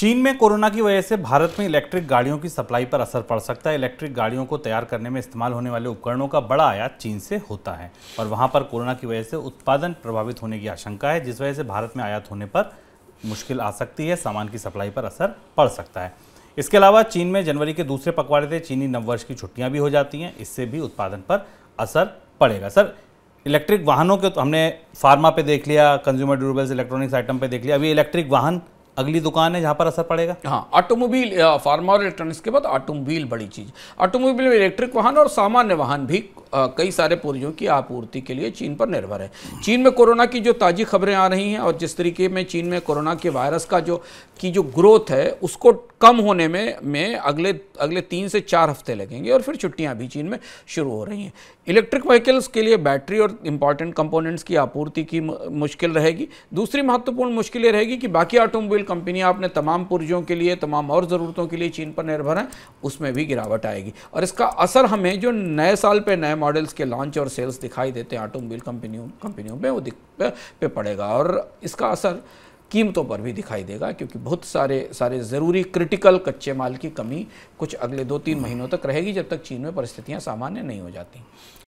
चीन में कोरोना की वजह से भारत में इलेक्ट्रिक गाड़ियों की सप्लाई पर असर पड़ सकता है इलेक्ट्रिक गाड़ियों को तैयार करने में इस्तेमाल होने वाले उपकरणों का बड़ा आयात चीन से होता है और वहां पर कोरोना की वजह से उत्पादन प्रभावित होने की आशंका है जिस वजह से भारत में आयात होने पर मुश्किल आ सकती है सामान की सप्लाई पर असर पड़ सकता है इसके अलावा चीन में जनवरी के दूसरे पखवाड़े से चीनी नववर्ष की छुट्टियाँ भी हो जाती हैं इससे भी उत्पादन पर असर पड़ेगा सर इलेक्ट्रिक वाहनों के तो हमने फार्मा पे देख लिया कंज्यूमर ड्यूरेबल्स इलेक्ट्रॉनिक्स आइटम पे देख लिया अभी इलेक्ट्रिक वाहन अगली दुकान है जहाँ पर असर पड़ेगा हाँ ऑटोमोबाइल फार्मा और इलेक्ट्रॉनिक्स के बाद ऑटोमोबाइल बड़ी चीज़ ऑटोमोबाइल में इलेक्ट्रिक वाहन और सामान्य वाहन भी कई सारे पुर्जों की आपूर्ति के लिए चीन पर निर्भर है चीन में कोरोना की जो ताज़ी खबरें आ रही हैं और जिस तरीके में चीन में कोरोना के वायरस का जो की जो ग्रोथ है उसको कम होने में में अगले अगले तीन से चार हफ्ते लगेंगे और फिर छुट्टियां भी चीन में शुरू हो रही हैं इलेक्ट्रिक व्हीकल्स के लिए बैटरी और इंपॉर्टेंट कंपोनेंट्स की आपूर्ति की मुश्किल रहेगी दूसरी महत्वपूर्ण मुश्किल ये रहेगी कि बाकी ऑटोमोबाइल कंपनियां अपने तमाम पुर्जों के लिए तमाम और ज़रूरतों के लिए चीन पर निर्भर हैं उसमें भी गिरावट आएगी और इसका असर हमें जो नए साल पर नए मॉडल्स के लॉन्च और सेल्स दिखाई देते हैं ऑटोमोबाइल कंपनियों कंपनियों में वो पे, पे पड़ेगा और इसका असर कीमतों पर भी दिखाई देगा क्योंकि बहुत सारे सारे ज़रूरी क्रिटिकल कच्चे माल की कमी कुछ अगले दो तीन महीनों तक रहेगी जब तक चीन में परिस्थितियाँ सामान्य नहीं हो जाती